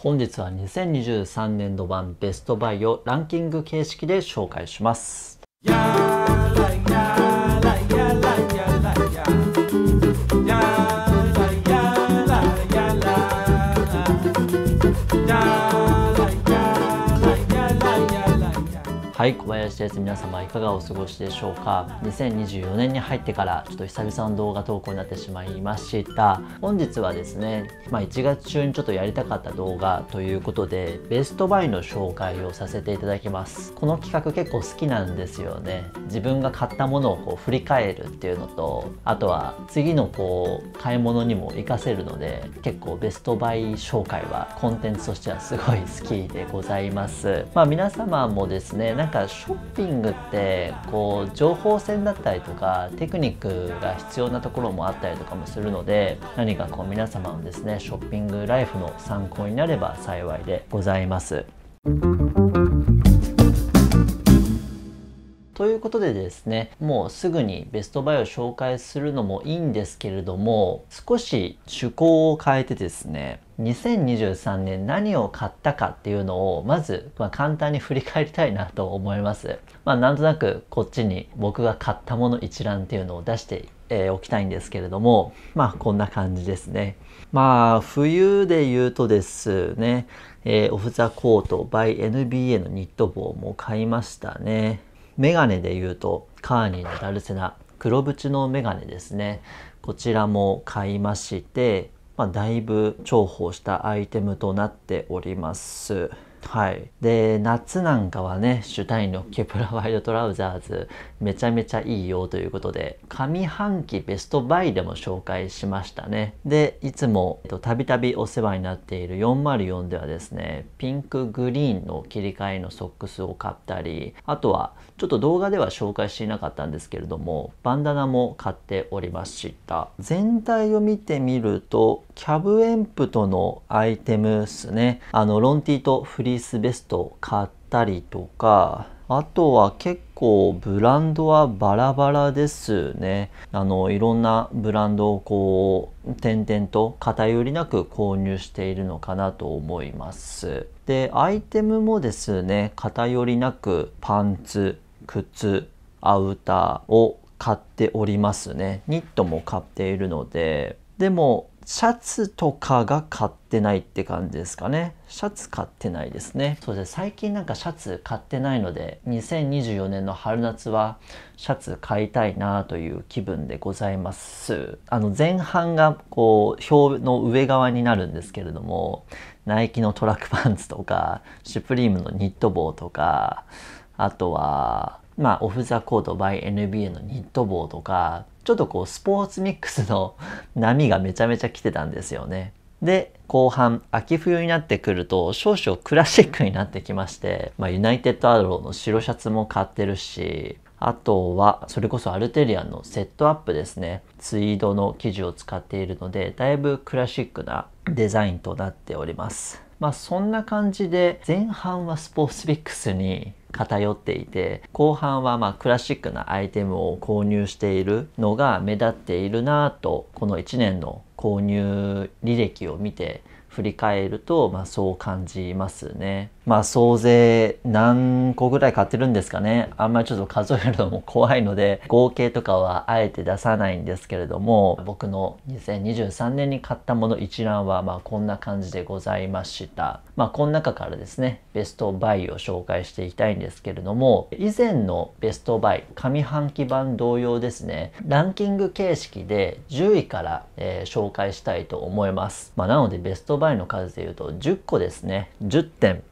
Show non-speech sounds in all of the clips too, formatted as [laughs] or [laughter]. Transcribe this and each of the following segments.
本日は2023年度版ベストバイをランキング形式で紹介します。はい、小林です。皆様いかがお過ごしでしょうか ?2024 年に入ってからちょっと久々の動画投稿になってしまいました。本日はですね、まあ、1月中にちょっとやりたかった動画ということで、ベストバイの紹介をさせていただきます。この企画結構好きなんですよね。自分が買ったものをこう振り返るっていうのと、あとは次のこう買い物にも活かせるので、結構ベストバイ紹介はコンテンツとしてはすごい好きでございます。まあ皆様もですね、なんかショッピングってこう情報戦だったりとかテクニックが必要なところもあったりとかもするので何かこう皆様のですねショッピングライフの参考になれば幸いでございます。ということでですね、もうすぐにベストバイを紹介するのもいいんですけれども、少し趣向を変えてですね、2023年何を買ったかっていうのをまず、まあ、簡単に振り返りたいなと思います。まあ、なんとなくこっちに僕が買ったもの一覧っていうのを出してえー、おきたいんですけれどもまあこんな感じですねまあ冬で言うとですね、えー、オフ・ザ・コート by NBA のニット帽も買いましたねメガネで言うとカーニーのダルセナ黒縁のメガネですねこちらも買いまして、まあ、だいぶ重宝したアイテムとなっております。はい、で夏なんかはねシュタインのケプラワイドトラウザーズめちゃめちゃいいよということで上半期ベストバイでも紹介しましたねでいつもたびたびお世話になっている404ではですねピンクグリーンの切り替えのソックスを買ったりあとはちょっと動画では紹介していなかったんですけれどもバンダナも買っておりました全体を見てみるとキャブエンプとのアイテムですねあのロンティとフリリースベスト買ったりとか、あとは結構ブランドはバラバラですね。あの、いろんなブランドをこう、点々と偏りなく購入しているのかなと思います。で、アイテムもですね、偏りなくパンツ、靴、アウターを買っておりますね。ニットも買っているので、でもシャツとかが買ってないって感じですかね。シャツ買ってないですね。そうですね。最近なんかシャツ買ってないので、2024年の春夏はシャツ買いたいなという気分でございます。あの前半がこう、表の上側になるんですけれども、ナイキのトラックパンツとか、シュプリームのニット帽とか、あとは、まあ、オフ・ザ・コート by NBA のニット帽とか、ちょっとこう、スポーツミックスの [laughs] 波がめちゃめちゃ来てたんですよね。で、後半、秋冬になってくると、少々クラシックになってきまして、まあ、ユナイテッド・アローの白シャツも買ってるし、あとは、それこそアルテリアンのセットアップですね。ツイードの生地を使っているので、だいぶクラシックなデザインとなっております。まあそんな感じで前半はスポーツビックスに偏っていて後半はまクラシックなアイテムを購入しているのが目立っているなとこの1年の購入履歴を見て振り返ると、まあ、そう感じますね。まあ総勢何個ぐらい買ってるんですかね。あんまりちょっと数えるのも怖いので合計とかはあえて出さないんですけれども僕の2023年に買ったもの一覧はまあこんな感じでございました。まあこの中からですねベストバイを紹介していきたいんですけれども以前のベストバイ上半期版同様ですねランキング形式で10位から、えー、紹紹介したいと思います。まあ、なのでベストバイの数でいうと10個ですね。10点。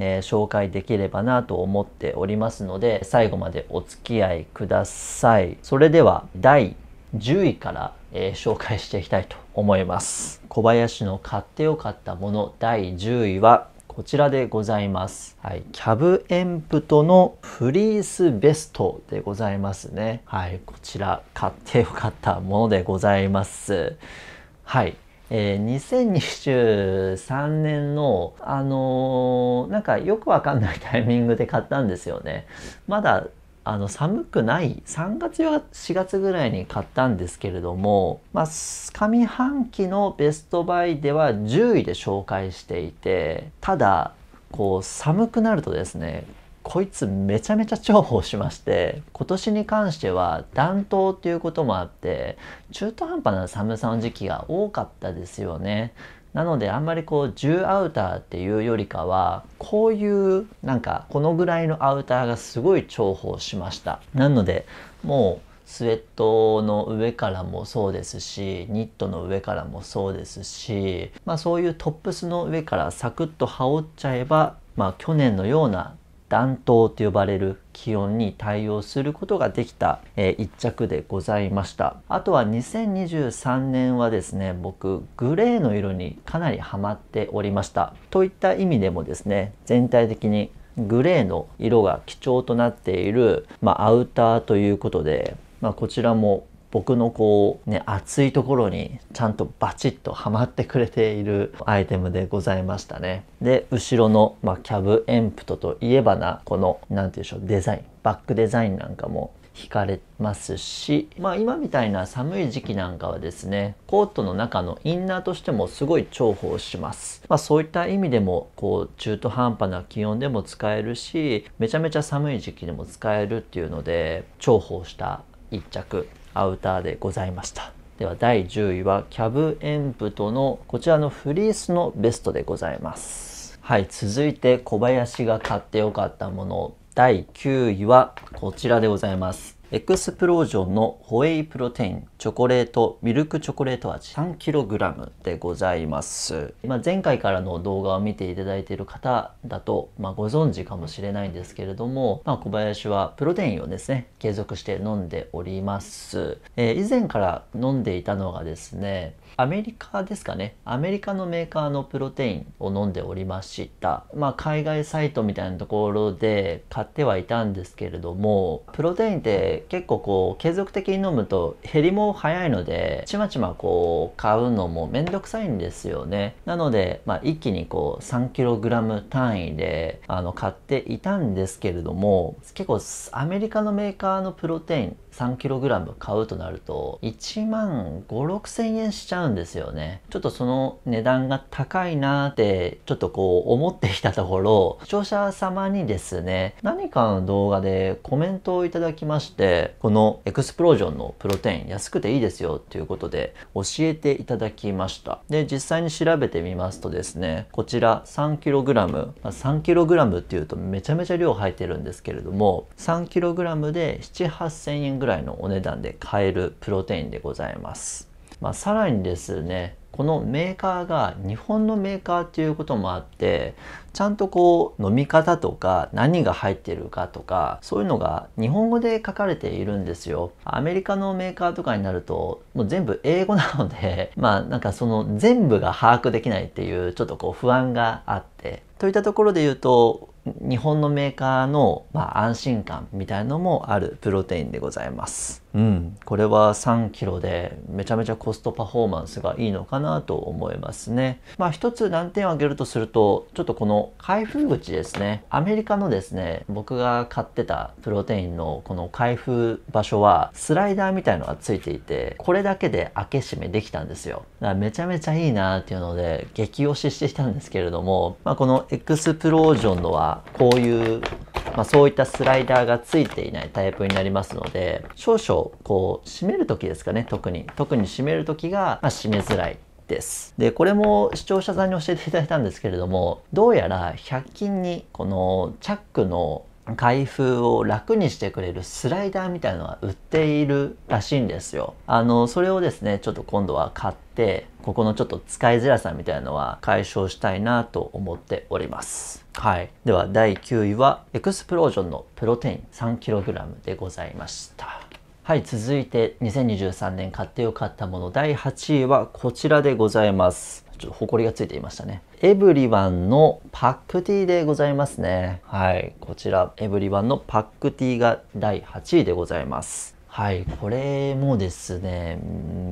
えー、紹介できればなと思っておりますので最後までお付き合いくださいそれでは第10位から、えー、紹介していきたいと思います小林の買ってよかったもの第10位はこちらでございます。はい、キャブエンプトのフリースベストでございますね。はい、こちら買ってよかったものでございます。はい。えー、2023年の、あのー、なんかよくわかんないタイミングで買ったんですよね。まだあの寒くない3月や4月ぐらいに買ったんですけれども、まあ、上半期のベストバイでは10位で紹介していてただこう寒くなるとですねこいつめちゃめちゃ重宝しまして今年に関しては暖冬っていうこともあって中途半端な寒さの時期が多かったですよね。なのであんまりこう10アウターっていうよりかはこういうなんかこのぐらいのアウターがすごい重宝しました。なのでもうスウェットの上からもそうですしニットの上からもそうですし、まあ、そういうトップスの上からサクッと羽織っちゃえば、まあ、去年のような暖冬と呼ばれる気温に対応することができた、えー、一着でございましたあとは2023年はですね僕グレーの色にかなりハマっておりましたといった意味でもですね全体的にグレーの色が基調となっている、まあ、アウターということで、まあ、こちらも僕のこうね熱いところにちゃんとバチッとはまってくれているアイテムでございましたねで後ろの、まあ、キャブエンプトといえばなこの何て言うんでしょうデザインバックデザインなんかも惹かれますし、まあ、今みたいな寒い時期なんかはですねコートの中のインナーとしてもすごい重宝します、まあ、そういった意味でもこう中途半端な気温でも使えるしめちゃめちゃ寒い時期でも使えるっていうので重宝した一着アウターでございました。では第10位はキャブエンプトのこちらのフリースのベストでございます。はい、続いて小林が買ってよかったもの第9位はこちらでございます。エクスプロージョンのホエイプロテインチョコレートミルクチョコレート味 3kg でございます、まあ、前回からの動画を見ていただいている方だと、まあ、ご存知かもしれないんですけれども、まあ、小林はプロテインをですね継続して飲んでおります、えー、以前から飲んでいたのがですねアメリカですかねアメリカのメーカーのプロテインを飲んでおりましたまあ海外サイトみたいなところで買ってはいたんですけれどもプロテインって結構こう継続的に飲むと減りも早いのでちまちまこう買うのもめんどくさいんですよねなので、まあ、一気にこう 3kg 単位であの買っていたんですけれども結構アメリカのメーカーのプロテイン 3kg 買うとなると1万5、6千円しちゃうんですよね。ちょっとその値段が高いなってちょっとこう思っていたところ視聴者様にですね何かの動画でコメントをいただきましてこのエクスプロージョンのプロテイン安くていいですよということで教えていただきました。で実際に調べてみますとですねこちら 3kg 3kg っていうとめちゃめちゃ量入ってるんですけれども 3kg で7 8 0 0 0円ぐらいらいのお値段で買えるプロテインでございます。まあ、さらにですね、このメーカーが日本のメーカーっていうこともあってちゃんとこう飲み方とか何が入ってるかとかそういうのが日本語で書かれているんですよアメリカのメーカーとかになるともう全部英語なので [laughs] まあなんかその全部が把握できないっていうちょっとこう不安があってといったところで言うと日本のメーカーの、まあ、安心感みたいのもあるプロテインでございます。うん、これは3キロでめちゃめちゃコストパフォーマンスがいいのかなと思いますね。まあ一つ難点を挙げるとすると、ちょっとこの開封口ですね。アメリカのですね、僕が買ってたプロテインのこの開封場所はスライダーみたいのがついていて、これだけで開け閉めできたんですよ。だからめちゃめちゃいいなっていうので激推ししてきたんですけれども、まあこのエクスプロージョンのはこういうまあ、そういったスライダーがついていないタイプになりますので少々こう締める時ですかね特に特に締める時が、まあ、締めづらいです。で、これも視聴者さんに教えていただいたんですけれども、どうやら100均にこのチャックの開封を楽にしてくれるスライダーみたいのは売っているらしいんですよ。あの、それをですね、ちょっと今度は買って、ここのちょっと使いづらさみたいなのは解消したいなと思っております。はい。では第9位はエクスプロージョンのプロテイン 3kg でございました。はい、続いて2023年買ってよかったもの第8位はこちらでございます。ちょっと埃がついていましたね。エブリワンのパックティーでございますね。はい、こちらエブリワンのパックティーが第8位でございます。はい、これもですね、う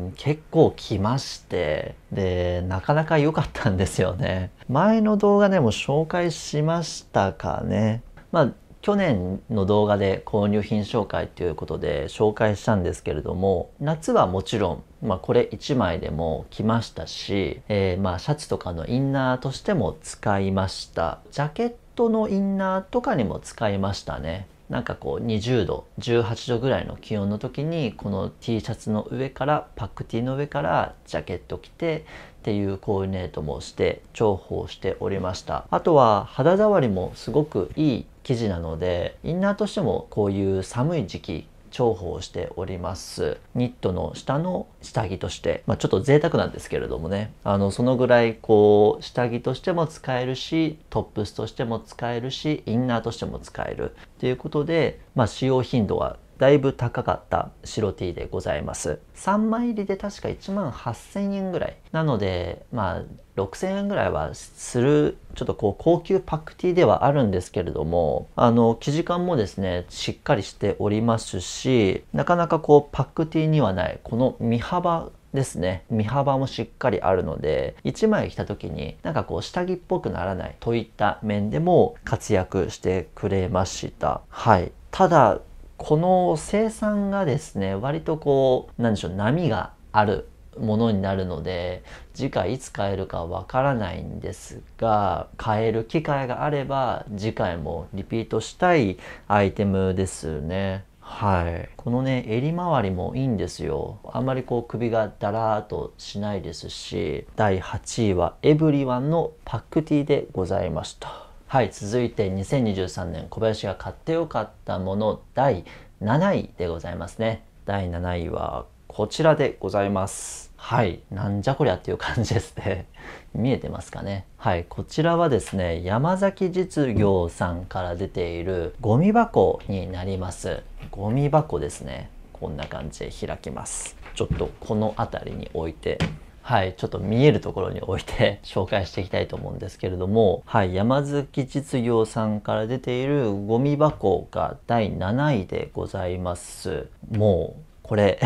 ん、結構来まして、で、なかなか良かったんですよね。前の動画でも紹介しましたかね。まあ、去年の動画で購入品紹介ということで紹介したんですけれども、夏はもちろん、まあ、これ1枚でも来ましたし、えー、まあ、シャツとかのインナーとしても使いました。ジャケットのインナーとかにも使いましたね。なんかこう20度18度ぐらいの気温の時にこの T シャツの上からパックティーの上からジャケット着てっていうコーディネートもして重宝しておりましたあとは肌触りもすごくいい生地なのでインナーとしてもこういう寒い時期重宝しておりますニットの下の下着として、まあ、ちょっと贅沢なんですけれどもねあのそのぐらいこう下着としても使えるしトップスとしても使えるしインナーとしても使えるっていうことで、まあ、使用頻度はだいぶ高かった白 T でございます3枚入りで確か1万8000円ぐらいなのでまあ6000円ぐらいはするちょっとこう高級パックティーではあるんですけれどもあの生地感もですねしっかりしておりますしなかなかこうパックティーにはないこの身幅ですね身幅もしっかりあるので1枚着た時になんかこう下着っぽくならないといった面でも活躍してくれましたはいただこの生産がですね割とこうなんでしょう波があるものになるので次回いつ買えるかわからないんですが買える機会があれば次回もリピートしたいアイテムですね。はい、このね襟周りもいいんですよあんまりこう首がだらーっとしないですし第8位はエブリワンのパックティーでございましたはい、続いて2023年小林が買ってよかったもの第7位でございますね。第7位はこちらでございます。はい、なんじゃこりゃっていう感じですね。[laughs] 見えてますかね。はい、こちらはですね、山崎実業さんから出ているゴミ箱になります。ゴミ箱ですね。こんな感じで開きます。ちょっとこの辺りに置いてはい、ちょっと見えるところに置いて [laughs] 紹介していきたいと思うんですけれども、はい、山月実業さんから出ているゴミ箱が第7位でございます。もう、これ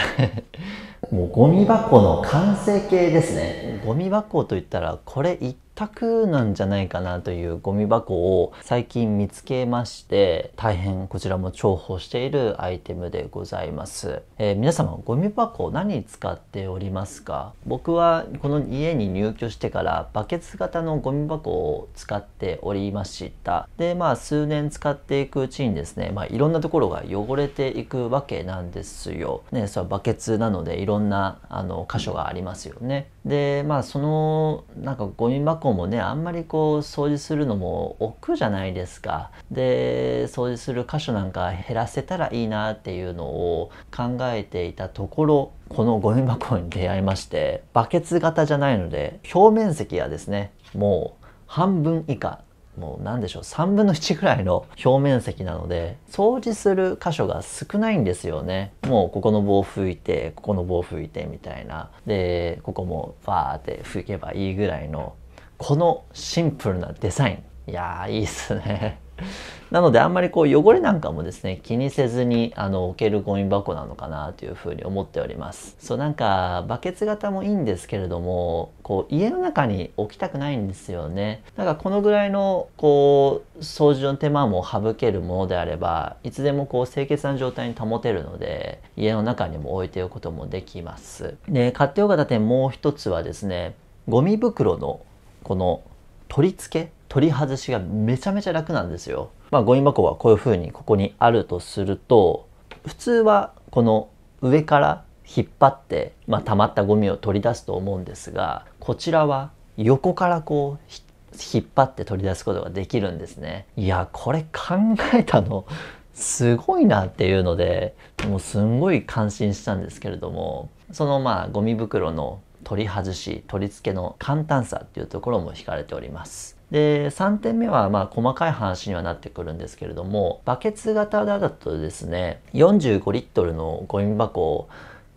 [laughs] もうゴミ箱の完成形ですね。ゴミ箱といったら、これ一くなんじゃないかなというゴミ箱を最近見つけまして大変こちらも重宝しているアイテムでございます、えー、皆様ゴミ箱何使っておりますか僕はこの家に入居してからバケツ型のゴミ箱を使っておりましたでまあ数年使っていくうちにですねまあいろんなところが汚れていくわけなんですよねそれはバケツなのでいろんなあの箇所がありますよねでまあそのなんかゴミ箱もねあんまりこう掃除するのも億じゃないですかで掃除する箇所なんか減らせたらいいなっていうのを考えていたところこのゴミ箱に出会いましてバケツ型じゃないので表面積はですねもう半分以下もう何でしょう3分の1ぐらいの表面積なので掃除する箇所が少ないんですよねもうここの棒吹いてここの棒吹いてみたいなでここもファーって吹けばいいぐらいのこのシンプルなデザインいやーいいっすね [laughs] なのであんまりこう汚れなんかもですね気にせずにあの置けるゴミ箱なのかなというふうに思っておりますそうなんかバケツ型もいいんですけれどもこう家の中に置きたくないんですよねだからこのぐらいのこう掃除の手間も省けるものであればいつでもこう清潔な状態に保てるので家の中にも置いておくこともできますで買ってよかった点もう一つはですねゴミ袋のこの取り付け取り外しがめちゃめちゃ楽なんですよ。まあ、ゴミ箱はこういう風にここにあるとすると、普通はこの上から引っ張って、まあ、溜まったゴミを取り出すと思うんですが、こちらは横からこう引っ張って取り出すことができるんですね。いや、これ考えたのすごいなっていうのでもうすんごい感心したんですけれどもそのまあゴミ袋の取り外し取り付けの簡単さっていうところも惹かれておりますで3点目はまあ細かい話にはなってくるんですけれどもバケツ型だとですね45リットルのゴミ箱を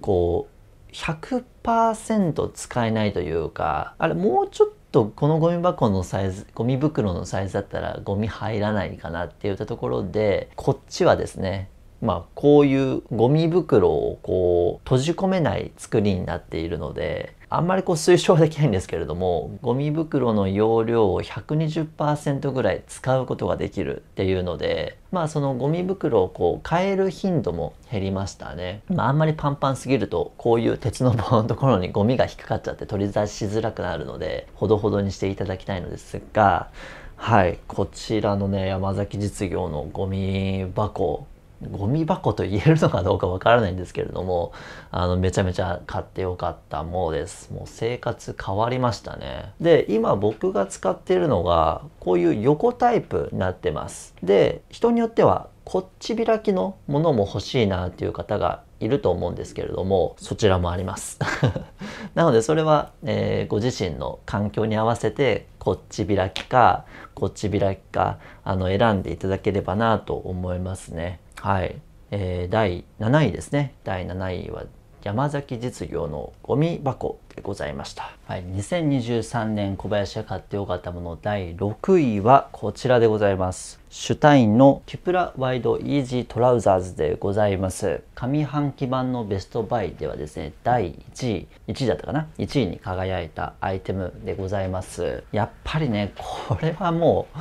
こう100%使えないというかあれもうちょっとこのゴミ箱のサイズゴミ袋のサイズだったらゴミ入らないかなっていったところでこっちはですねまあ、こういうゴミ袋をこう閉じ込めない作りになっているのであんまりこう推奨できないんですけれどもゴミ袋の容量を120%ぐらい使うことができるっていうのでまあそのゴミ袋をこう変える頻度も減りましたね、まあ、あんまりパンパンすぎるとこういう鉄の棒のところにゴミが引っかかっちゃって取り出しづらくなるのでほどほどにしていただきたいのですがはいこちらのね山崎実業のゴミ箱ゴミ箱と言えるのかどうかわからないんですけれどもあのめちゃめちゃ買ってよかったものですもう生活変わりましたねで今僕が使っているのがこういう横タイプになってますで人によってはこっち開きのものも欲しいなっていう方がいると思うんですけれどもそちらもあります [laughs] なのでそれは、えー、ご自身の環境に合わせてこっち開きかこっち開きかあの選んでいただければなと思いますねはい、えー、第7位ですね第7位は山崎実業のゴミ箱でございました、はい、2023年小林が買ってよかったもの第6位はこちらでございますシュタインのキィプラワイドイージートラウザーズでございます上半期版のベストバイではですね第1位1位だったかな1位に輝いたアイテムでございますやっぱりねこれはもう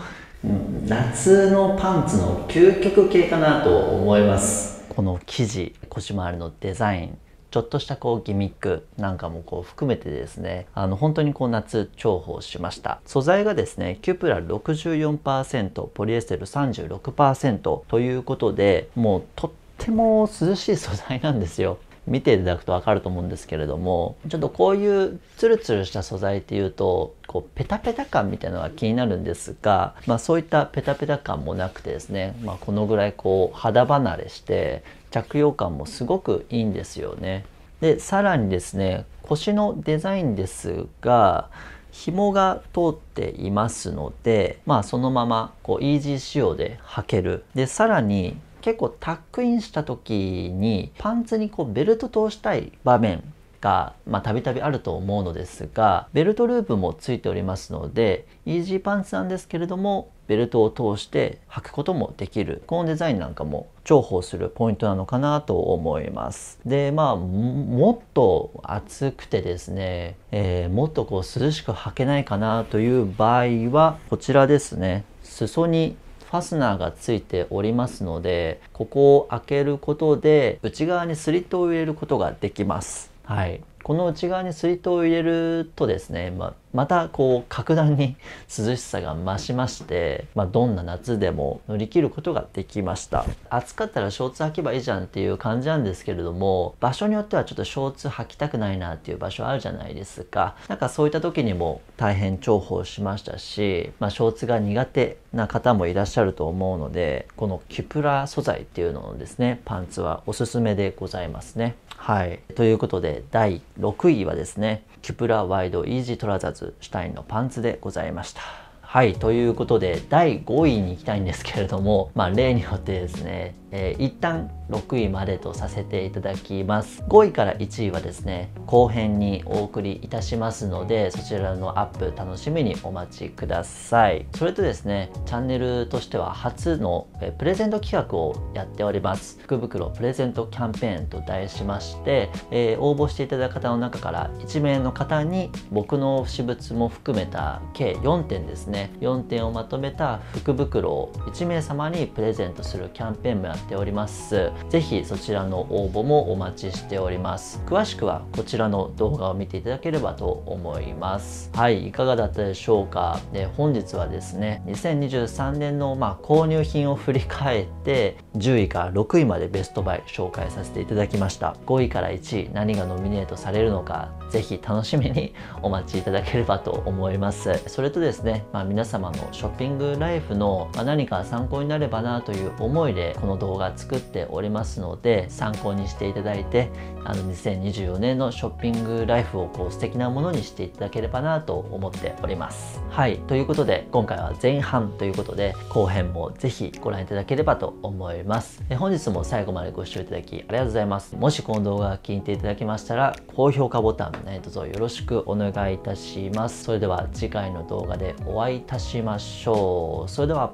夏のパンツの究極系かなと思いますこの生地腰回りのデザインちょっとしたこうギミックなんかもこう含めてですねあの本当にこう夏重宝しました素材がですねキュプラ64%ポリエステル36%ということでもうとっても涼しい素材なんですよ見ていただくと分かると思うんですけれどもちょっとこういうツルツルした素材っていうとこうペタペタ感みたいなのが気になるんですが、まあ、そういったペタペタ感もなくてですね、まあ、このぐらいこう肌離れして着用感もすごくいいんですよね。でさらにですね腰のデザインですが紐が通っていますので、まあ、そのままこうイージー仕様で履けるでさらに結構タックインした時にパンツにこうベルト通したい場面がたびたびあると思うのですがベルトループもついておりますのでイージーパンツなんですけれどもベルトを通して履くこともできるこのデザインなんかも重宝するポイントなのかなと思いますでまあもっと暑くてですね、えー、もっとこう涼しく履けないかなという場合はこちらですね裾にファスナーがついておりますのでここを開けることで内側にスリットを入れることができますはい、この内側に水筒を入れるとですね、まあ、またこう格段に [laughs] 涼しさが増しまして、まあ、どんな夏でも乗り切ることができました暑かったらショーツ履けばいいじゃんっていう感じなんですけれども場所によってはちょっとショーツ履きたくないなっていう場所あるじゃないですかなんかそういった時にも大変重宝しましたし、まあ、ショーツが苦手な方もいらっしゃると思うのでこのキュプラ素材っていうののですねパンツはおすすめでございますねはい。ということで、第6位はですね、キュプラワイドイージートラザーズシュタインのパンツでございました。はい、ということで、第5位に行きたいんですけれども、まあ、例によってですね、えー、一旦6位までとさせていただきます5位から1位はですね後編にお送りいたしますのでそちらのアップ楽しみにお待ちくださいそれとですねチャンネルとしては初のプレゼント企画をやっております福袋プレゼントキャンペーンと題しまして、えー、応募していただく方の中から1名の方に僕の私物も含めた計4点ですね4点をまとめた福袋を1名様にプレゼントするキャンペーンもやっておりますぜひそちらの応募もお待ちしております詳しくはこちらの動画を見ていただければと思いますはいいかがだったでしょうかで本日はですね2023年のまあ、購入品を振り返って10位から6位までベストバイ紹介させていただきました5位から1位何がノミネートされるのかぜひ楽しみにお待ちいただければと思いますそれとですね、まあ、皆様のショッピングライフの何か参考になればなという思いでこの動画作っておりますので参考にしていただいてあの2024年のショッピングライフをこう素敵なものにしていただければなと思っておりますはいということで今回は前半ということで後編もぜひご覧いただければと思います本日も最後までご視聴いただきありがとうございますもしこの動画が気に入っていただけましたら高評価ボタン何卒よろしくお願いいたします。それでは次回の動画でお会いいたしましょう。それでは。